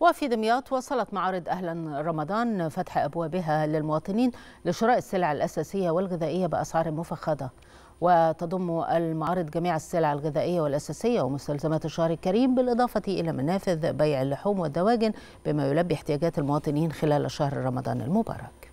وفي دمياط وصلت معارض أهلا رمضان فتح أبوابها للمواطنين لشراء السلع الأساسية والغذائية بأسعار مفخده وتضم المعارض جميع السلع الغذائية والأساسية ومستلزمات الشهر الكريم بالإضافة إلى منافذ بيع اللحوم والدواجن بما يلبي احتياجات المواطنين خلال شهر رمضان المبارك